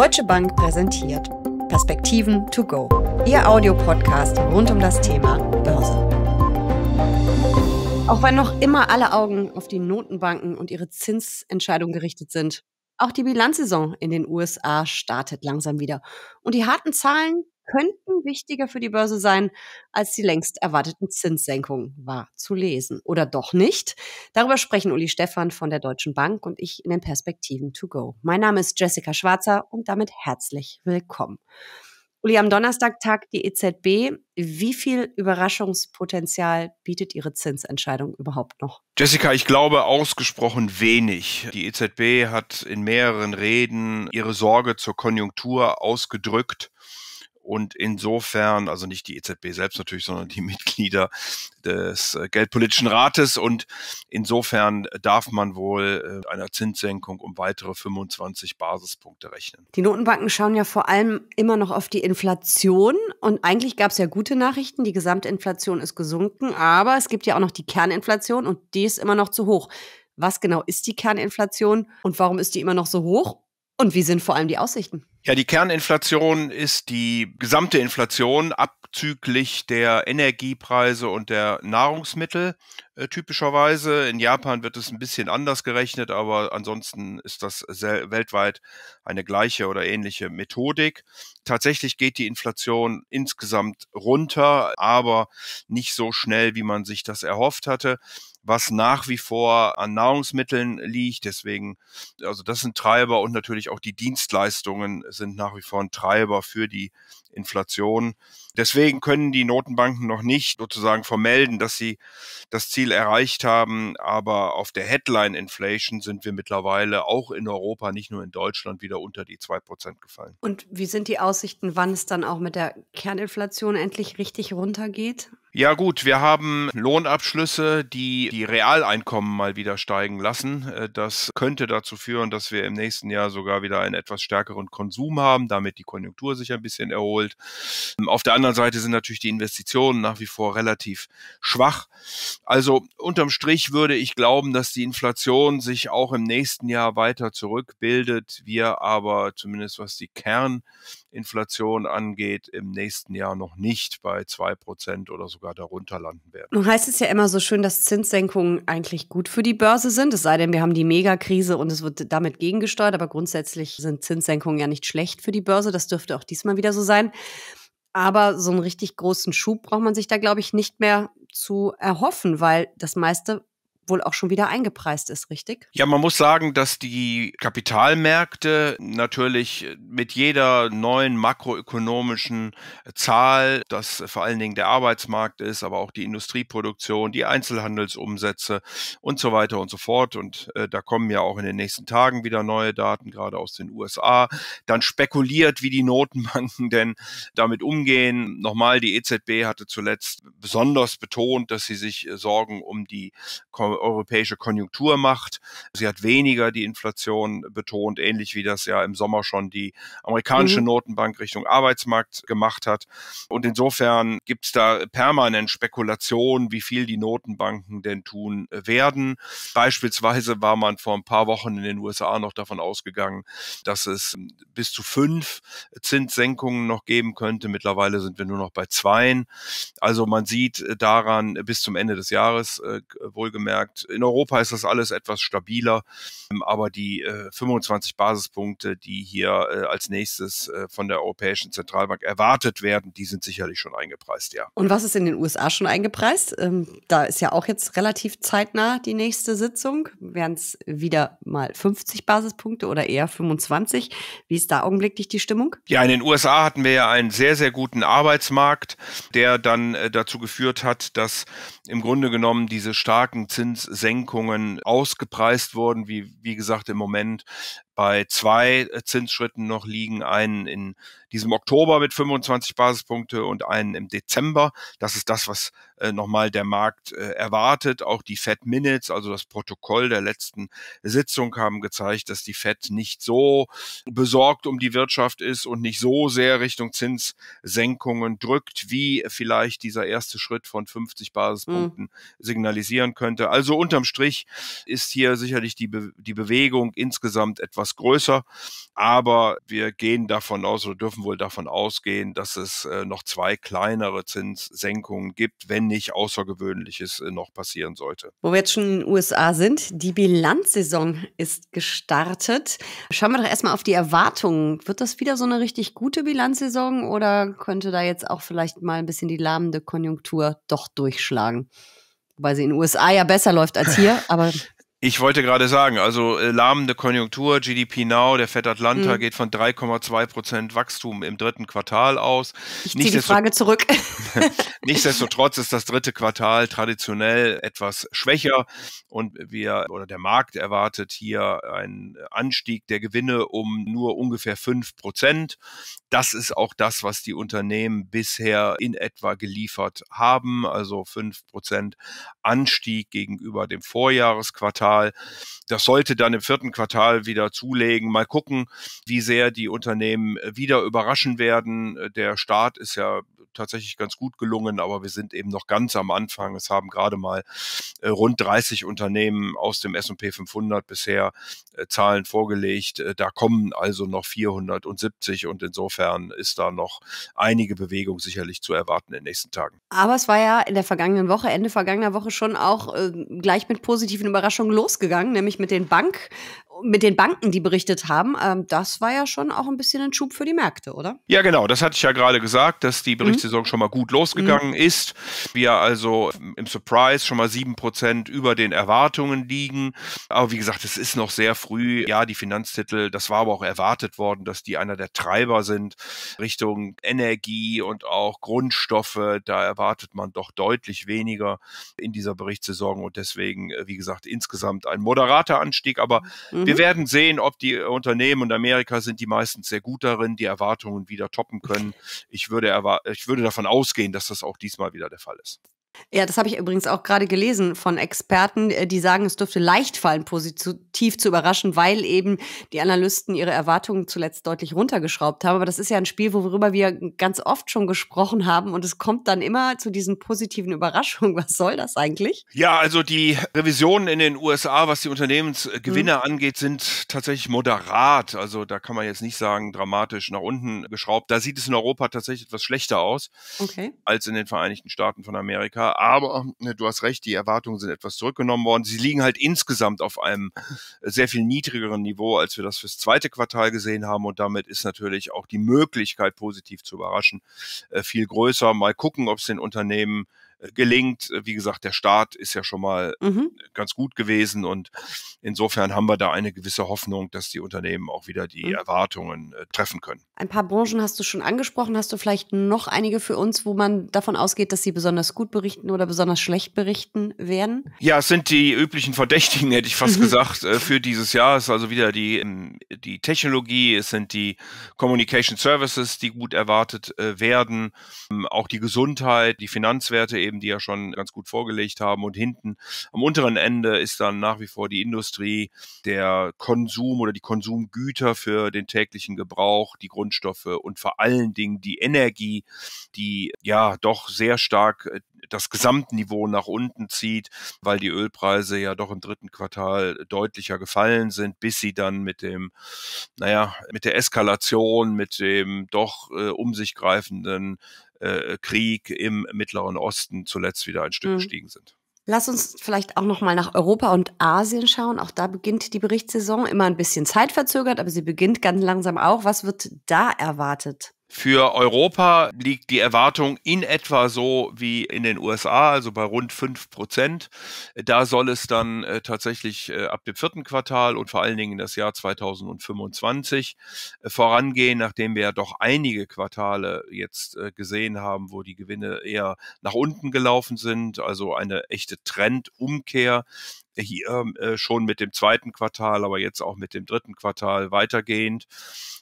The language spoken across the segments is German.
Deutsche Bank präsentiert Perspektiven to go, Ihr Audiopodcast rund um das Thema Börse. Auch wenn noch immer alle Augen auf die Notenbanken und ihre Zinsentscheidung gerichtet sind, auch die Bilanzsaison in den USA startet langsam wieder. Und die harten Zahlen könnten wichtiger für die Börse sein, als die längst erwarteten Zinssenkungen war zu lesen. Oder doch nicht? Darüber sprechen Uli Stefan von der Deutschen Bank und ich in den Perspektiven to go. Mein Name ist Jessica Schwarzer und damit herzlich willkommen. Uli, am Donnerstag tagt die EZB. Wie viel Überraschungspotenzial bietet Ihre Zinsentscheidung überhaupt noch? Jessica, ich glaube ausgesprochen wenig. Die EZB hat in mehreren Reden ihre Sorge zur Konjunktur ausgedrückt und insofern, also nicht die EZB selbst natürlich, sondern die Mitglieder des äh, Geldpolitischen Rates. Und insofern darf man wohl äh, einer Zinssenkung um weitere 25 Basispunkte rechnen. Die Notenbanken schauen ja vor allem immer noch auf die Inflation. Und eigentlich gab es ja gute Nachrichten. Die Gesamtinflation ist gesunken. Aber es gibt ja auch noch die Kerninflation und die ist immer noch zu hoch. Was genau ist die Kerninflation und warum ist die immer noch so hoch? Und wie sind vor allem die Aussichten? Ja, die Kerninflation ist die gesamte Inflation abzüglich der Energiepreise und der Nahrungsmittel äh, typischerweise. In Japan wird es ein bisschen anders gerechnet, aber ansonsten ist das weltweit eine gleiche oder ähnliche Methodik. Tatsächlich geht die Inflation insgesamt runter, aber nicht so schnell, wie man sich das erhofft hatte was nach wie vor an Nahrungsmitteln liegt. Deswegen, also das sind Treiber und natürlich auch die Dienstleistungen sind nach wie vor ein Treiber für die Inflation. Deswegen können die Notenbanken noch nicht sozusagen vermelden, dass sie das Ziel erreicht haben. Aber auf der Headline Inflation sind wir mittlerweile auch in Europa, nicht nur in Deutschland, wieder unter die 2% gefallen. Und wie sind die Aussichten, wann es dann auch mit der Kerninflation endlich richtig runtergeht? Ja gut, wir haben Lohnabschlüsse, die die Realeinkommen mal wieder steigen lassen. Äh, das könnte dazu führen, dass wir im nächsten Jahr sogar wieder einen etwas stärkeren Konsum haben, damit die Konjunktur sich ein bisschen erholt. Ähm, auf der anderen Seite sind natürlich die Investitionen nach wie vor relativ schwach. Also unterm Strich würde ich glauben, dass die Inflation sich auch im nächsten Jahr weiter zurückbildet. Wir aber zumindest was die Kerninflation angeht, im nächsten Jahr noch nicht bei 2% oder sogar sogar darunter landen werden. Nun heißt es ja immer so schön, dass Zinssenkungen eigentlich gut für die Börse sind, es sei denn, wir haben die Megakrise und es wird damit gegengesteuert, aber grundsätzlich sind Zinssenkungen ja nicht schlecht für die Börse, das dürfte auch diesmal wieder so sein. Aber so einen richtig großen Schub braucht man sich da, glaube ich, nicht mehr zu erhoffen, weil das meiste wohl auch schon wieder eingepreist ist, richtig? Ja, man muss sagen, dass die Kapitalmärkte natürlich mit jeder neuen makroökonomischen Zahl, das vor allen Dingen der Arbeitsmarkt ist, aber auch die Industrieproduktion, die Einzelhandelsumsätze und so weiter und so fort. Und äh, da kommen ja auch in den nächsten Tagen wieder neue Daten, gerade aus den USA. Dann spekuliert, wie die Notenbanken denn damit umgehen. Nochmal, die EZB hatte zuletzt besonders betont, dass sie sich äh, Sorgen um die europäische Konjunktur macht. Sie hat weniger die Inflation betont, ähnlich wie das ja im Sommer schon die amerikanische mhm. Notenbank Richtung Arbeitsmarkt gemacht hat. Und insofern gibt es da permanent Spekulationen, wie viel die Notenbanken denn tun werden. Beispielsweise war man vor ein paar Wochen in den USA noch davon ausgegangen, dass es bis zu fünf Zinssenkungen noch geben könnte. Mittlerweile sind wir nur noch bei zweien. Also man sieht daran bis zum Ende des Jahres äh, wohlgemerkt, gesagt, in Europa ist das alles etwas stabiler, ähm, aber die 25 äh, Basispunkte, die hier äh, als nächstes äh, von der Europäischen Zentralbank erwartet werden, die sind sicherlich schon eingepreist, ja. Und was ist in den USA schon eingepreist? Ähm, da ist ja auch jetzt relativ zeitnah die nächste Sitzung. Wären es wieder mal 50 Basispunkte oder eher 25? Wie ist da augenblicklich die Stimmung? Ja, in den USA hatten wir ja einen sehr, sehr guten Arbeitsmarkt, der dann dazu geführt hat, dass im Grunde genommen diese starken Zinsen Inflationssenkungen ausgepreist wurden, wie, wie gesagt im Moment bei zwei äh, Zinsschritten noch liegen, einen in diesem Oktober mit 25 Basispunkte und einen im Dezember. Das ist das, was äh, nochmal der Markt äh, erwartet. Auch die Fed Minutes, also das Protokoll der letzten Sitzung, haben gezeigt, dass die Fed nicht so besorgt um die Wirtschaft ist und nicht so sehr Richtung Zinssenkungen drückt, wie vielleicht dieser erste Schritt von 50 Basispunkten mhm. signalisieren könnte. Also unterm Strich ist hier sicherlich die, Be die Bewegung insgesamt etwas etwas größer. Aber wir gehen davon aus oder dürfen wohl davon ausgehen, dass es äh, noch zwei kleinere Zinssenkungen gibt, wenn nicht Außergewöhnliches äh, noch passieren sollte. Wo wir jetzt schon in den USA sind, die Bilanzsaison ist gestartet. Schauen wir doch erstmal auf die Erwartungen. Wird das wieder so eine richtig gute Bilanzsaison oder könnte da jetzt auch vielleicht mal ein bisschen die lahmende Konjunktur doch durchschlagen? Weil sie in den USA ja besser läuft als hier, aber ich wollte gerade sagen, also äh, lahmende Konjunktur, GDP Now, der Fed Atlanta mhm. geht von 3,2 Prozent Wachstum im dritten Quartal aus. Ich ziehe die Frage zurück. Nichtsdestotrotz ist das dritte Quartal traditionell etwas schwächer und wir oder der Markt erwartet hier einen Anstieg der Gewinne um nur ungefähr 5 Prozent. Das ist auch das, was die Unternehmen bisher in etwa geliefert haben, also 5 Prozent Anstieg gegenüber dem Vorjahresquartal. Quartal. Das sollte dann im vierten Quartal wieder zulegen. Mal gucken, wie sehr die Unternehmen äh, wieder überraschen werden. Äh, der Staat ist ja tatsächlich ganz gut gelungen, aber wir sind eben noch ganz am Anfang. Es haben gerade mal äh, rund 30 Unternehmen aus dem S&P 500 bisher äh, Zahlen vorgelegt. Äh, da kommen also noch 470 und insofern ist da noch einige Bewegung sicherlich zu erwarten in den nächsten Tagen. Aber es war ja in der vergangenen Woche, Ende vergangener Woche schon auch äh, gleich mit positiven Überraschungen losgegangen, nämlich mit den Bank mit den Banken, die berichtet haben, ähm, das war ja schon auch ein bisschen ein Schub für die Märkte, oder? Ja, genau. Das hatte ich ja gerade gesagt, dass die mhm. Berichtssaison mhm. schon mal gut losgegangen mhm. ist. Wir also im Surprise schon mal sieben Prozent über den Erwartungen liegen. Aber wie gesagt, es ist noch sehr früh. Ja, die Finanztitel, das war aber auch erwartet worden, dass die einer der Treiber sind Richtung Energie und auch Grundstoffe. Da erwartet man doch deutlich weniger in dieser Berichtssaison. Und deswegen, äh, wie gesagt, insgesamt ein moderater Anstieg, aber mhm wir mhm. werden sehen, ob die äh, Unternehmen und Amerika sind die meistens sehr gut darin, die Erwartungen wieder toppen können. Ich würde, ich würde davon ausgehen, dass das auch diesmal wieder der Fall ist. Ja, das habe ich übrigens auch gerade gelesen von Experten, äh, die sagen, es dürfte leicht fallen, positiv zu überraschen, weil eben die Analysten ihre Erwartungen zuletzt deutlich runtergeschraubt haben. Aber das ist ja ein Spiel, worüber wir ganz oft schon gesprochen haben und es kommt dann immer zu diesen positiven Überraschungen. Was soll das eigentlich? Ja, also die Revisionen in den USA, was die Unternehmensgewinne mhm. angeht, sind tatsächlich moderat. Also da kann man jetzt nicht sagen, dramatisch nach unten geschraubt. Da sieht es in Europa tatsächlich etwas schlechter aus okay. als in den Vereinigten Staaten von Amerika aber ne, du hast recht, die Erwartungen sind etwas zurückgenommen worden. Sie liegen halt insgesamt auf einem sehr viel niedrigeren Niveau, als wir das fürs zweite Quartal gesehen haben. Und damit ist natürlich auch die Möglichkeit, positiv zu überraschen, äh, viel größer. Mal gucken, ob es den Unternehmen gelingt. Wie gesagt, der Start ist ja schon mal mhm. ganz gut gewesen und insofern haben wir da eine gewisse Hoffnung, dass die Unternehmen auch wieder die mhm. Erwartungen äh, treffen können. Ein paar Branchen hast du schon angesprochen. Hast du vielleicht noch einige für uns, wo man davon ausgeht, dass sie besonders gut berichten oder besonders schlecht berichten werden? Ja, es sind die üblichen Verdächtigen, hätte ich fast mhm. gesagt, äh, für dieses Jahr. Es ist also wieder die, ähm, die Technologie, es sind die Communication Services, die gut erwartet äh, werden, ähm, auch die Gesundheit, die Finanzwerte eben eben, die ja schon ganz gut vorgelegt haben. Und hinten am unteren Ende ist dann nach wie vor die Industrie, der Konsum oder die Konsumgüter für den täglichen Gebrauch, die Grundstoffe und vor allen Dingen die Energie, die ja doch sehr stark äh, das Gesamtniveau nach unten zieht, weil die Ölpreise ja doch im dritten Quartal deutlicher gefallen sind, bis sie dann mit dem, naja, mit der Eskalation, mit dem doch äh, um sich greifenden äh, Krieg im Mittleren Osten zuletzt wieder ein Stück mhm. gestiegen sind. Lass uns vielleicht auch noch mal nach Europa und Asien schauen. Auch da beginnt die Berichtssaison immer ein bisschen zeitverzögert, aber sie beginnt ganz langsam auch. Was wird da erwartet? Für Europa liegt die Erwartung in etwa so wie in den USA, also bei rund 5 Prozent. Da soll es dann äh, tatsächlich äh, ab dem vierten Quartal und vor allen Dingen in das Jahr 2025 äh, vorangehen, nachdem wir ja doch einige Quartale jetzt gesehen haben, wo die Gewinne eher nach unten gelaufen sind. Also eine echte Trendumkehr hier äh, schon mit dem zweiten Quartal, aber jetzt auch mit dem dritten Quartal weitergehend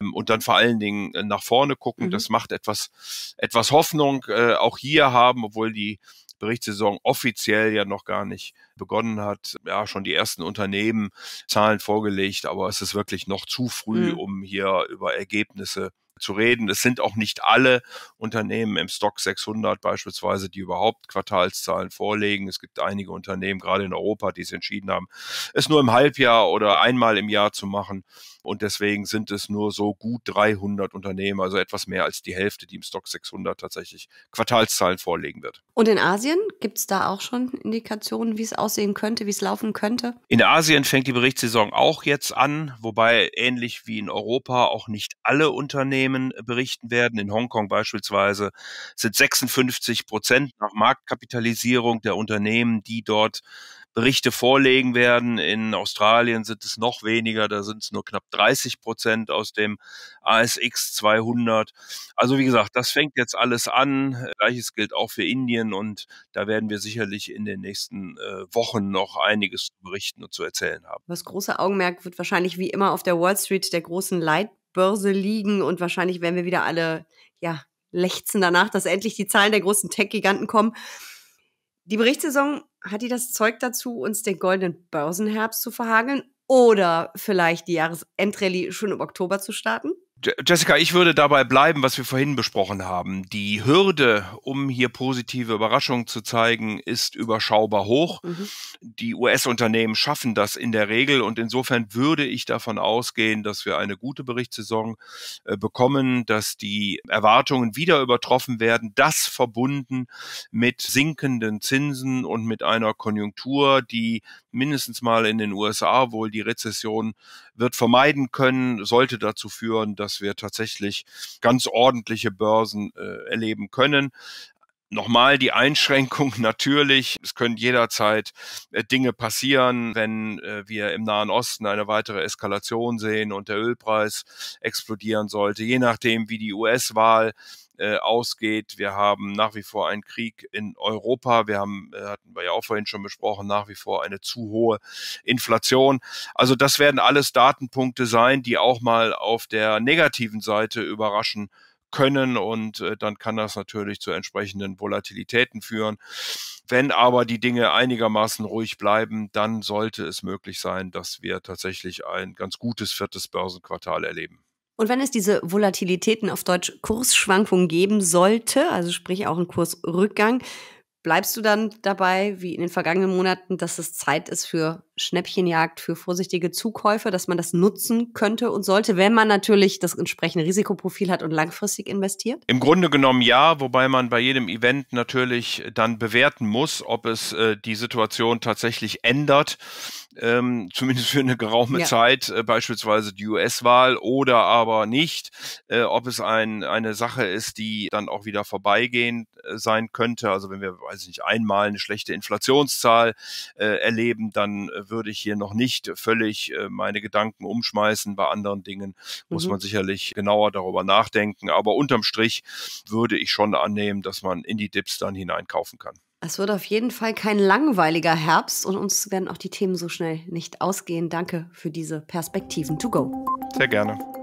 ähm, und dann vor allen Dingen äh, nach vorne gucken. Mhm. Das macht etwas, etwas Hoffnung äh, auch hier haben, obwohl die Berichtssaison offiziell ja noch gar nicht begonnen hat. Ja, schon die ersten Unternehmen Zahlen vorgelegt, aber es ist wirklich noch zu früh, mhm. um hier über Ergebnisse zu reden. Es sind auch nicht alle Unternehmen im Stock 600 beispielsweise, die überhaupt Quartalszahlen vorlegen. Es gibt einige Unternehmen, gerade in Europa, die es entschieden haben, es nur im Halbjahr oder einmal im Jahr zu machen. Und deswegen sind es nur so gut 300 Unternehmen, also etwas mehr als die Hälfte, die im Stock 600 tatsächlich Quartalszahlen vorlegen wird. Und in Asien gibt es da auch schon Indikationen, wie es aussehen könnte, wie es laufen könnte? In Asien fängt die Berichtssaison auch jetzt an, wobei ähnlich wie in Europa auch nicht alle Unternehmen Unternehmen berichten werden. In Hongkong beispielsweise sind 56 Prozent nach Marktkapitalisierung der Unternehmen, die dort Berichte vorlegen werden. In Australien sind es noch weniger, da sind es nur knapp 30 Prozent aus dem ASX 200. Also wie gesagt, das fängt jetzt alles an. Gleiches gilt auch für Indien und da werden wir sicherlich in den nächsten äh, Wochen noch einiges zu berichten und zu erzählen haben. Das große Augenmerk wird wahrscheinlich wie immer auf der Wall Street der großen Leitbilder Börse liegen und wahrscheinlich werden wir wieder alle, ja, lechzen danach, dass endlich die Zahlen der großen Tech-Giganten kommen. Die Berichtssaison, hat die das Zeug dazu, uns den goldenen Börsenherbst zu verhageln oder vielleicht die Jahresendrallye schon im Oktober zu starten? Jessica, ich würde dabei bleiben, was wir vorhin besprochen haben. Die Hürde, um hier positive Überraschungen zu zeigen, ist überschaubar hoch. Mhm. Die US-Unternehmen schaffen das in der Regel und insofern würde ich davon ausgehen, dass wir eine gute Berichtssaison äh, bekommen, dass die Erwartungen wieder übertroffen werden. Das verbunden mit sinkenden Zinsen und mit einer Konjunktur, die mindestens mal in den USA wohl die Rezession wird vermeiden können, sollte dazu führen, dass dass wir tatsächlich ganz ordentliche Börsen äh, erleben können. Nochmal die Einschränkung natürlich. Es können jederzeit äh, Dinge passieren, wenn äh, wir im Nahen Osten eine weitere Eskalation sehen und der Ölpreis explodieren sollte. Je nachdem, wie die US-Wahl äh, ausgeht. Wir haben nach wie vor einen Krieg in Europa. Wir haben, äh, hatten wir ja auch vorhin schon besprochen, nach wie vor eine zu hohe Inflation. Also das werden alles Datenpunkte sein, die auch mal auf der negativen Seite überraschen können und äh, dann kann das natürlich zu entsprechenden Volatilitäten führen. Wenn aber die Dinge einigermaßen ruhig bleiben, dann sollte es möglich sein, dass wir tatsächlich ein ganz gutes viertes Börsenquartal erleben. Und wenn es diese Volatilitäten auf Deutsch Kursschwankungen geben sollte, also sprich auch ein Kursrückgang, bleibst du dann dabei, wie in den vergangenen Monaten, dass es Zeit ist für Schnäppchenjagd für vorsichtige Zukäufe, dass man das nutzen könnte und sollte, wenn man natürlich das entsprechende Risikoprofil hat und langfristig investiert? Im Grunde genommen ja, wobei man bei jedem Event natürlich dann bewerten muss, ob es äh, die Situation tatsächlich ändert, ähm, zumindest für eine geraume ja. Zeit, äh, beispielsweise die US-Wahl oder aber nicht, äh, ob es ein, eine Sache ist, die dann auch wieder vorbeigehend äh, sein könnte. Also wenn wir, weiß ich nicht, einmal eine schlechte Inflationszahl äh, erleben, dann äh, würde ich hier noch nicht völlig äh, meine Gedanken umschmeißen. Bei anderen Dingen muss mhm. man sicherlich genauer darüber nachdenken. Aber unterm Strich würde ich schon annehmen, dass man in die Dips dann hineinkaufen kann. Es wird auf jeden Fall kein langweiliger Herbst und uns werden auch die Themen so schnell nicht ausgehen. Danke für diese Perspektiven to go. Sehr gerne.